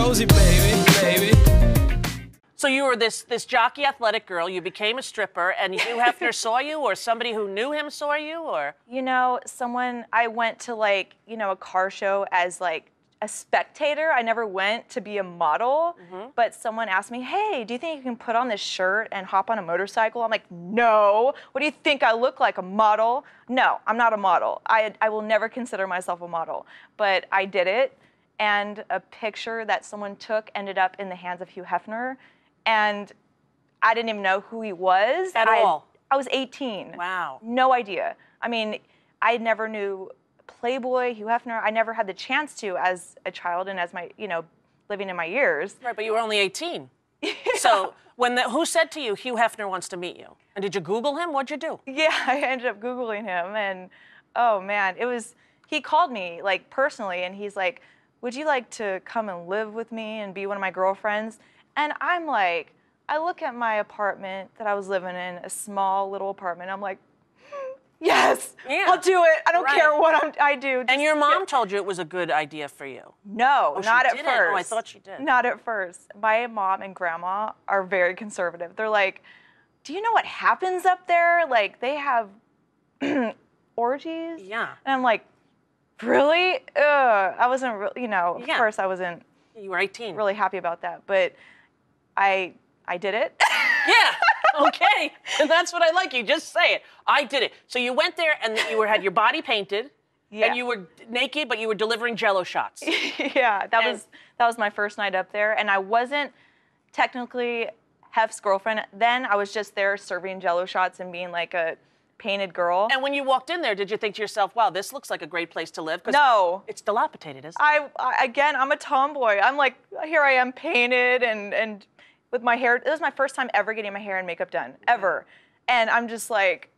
Rosie, baby, baby. So you were this this jockey athletic girl. You became a stripper, and Hugh Hefner saw you, or somebody who knew him saw you, or you know, someone. I went to like you know a car show as like a spectator. I never went to be a model, mm-hmm. but someone asked me, "Hey, do you think you can put on this shirt and hop on a motorcycle?" I'm like, "No. What do you think I look like? A model? No, I'm not a model. I I will never consider myself a model, but I did it." and a picture that someone took ended up in the hands of Hugh Hefner, and I didn't even know who he was at I, all. I was 18. Wow. No idea. I mean, I never knew Playboy, Hugh Hefner. I never had the chance to as a child and as my, you know, living in my years. Right, but you were only 18. yeah. So when the, who said to you Hugh Hefner wants to meet you? And did you Google him? What'd you do? Yeah, I ended up Googling him, and oh man, it was. He called me like personally, and he's like, would you like to come and live with me and be one of my girlfriends? And I'm like, I look at my apartment that I was living in, a small little apartment. I'm like, yes, yeah. I'll do it. I don't right. care what I'm, i do. Just and your mom told you it was a good idea for you. No, oh, not at didn't. first. Oh, I thought she did. Not at first. My mom and grandma are very conservative. They're like, do you know what happens up there? Like they have orgies. Yeah. And I'm like, really, Ugh. I wasn't, re- you know, of Yeah. course I wasn't You were 18. really happy about that, but I, I did it. Yeah. Okay. and that's what I like. You just say it. I did it. So you went there and you were had your body painted. Yeah. And you were naked, but you were delivering jello shots. yeah, that And- was that was my first night up there, and I wasn't technically Hef's girlfriend then. I was just there serving Jello shots and being like a painted girl. And when you walked in there, did you think to yourself, wow, this looks like a great place to live? No. It's dilapidated, isn't it? I, I, again, I'm a tomboy. I'm like, here I am painted and, and with my hair. It was my first time ever getting my hair and makeup done, ever. And I'm just like,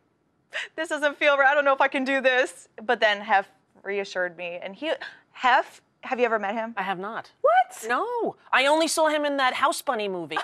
this doesn't feel right. I don't know if I can do this. But then Hef reassured me. And he, Hef, have you ever met him? I have not. What? No. I only saw him in that House Bunny movie.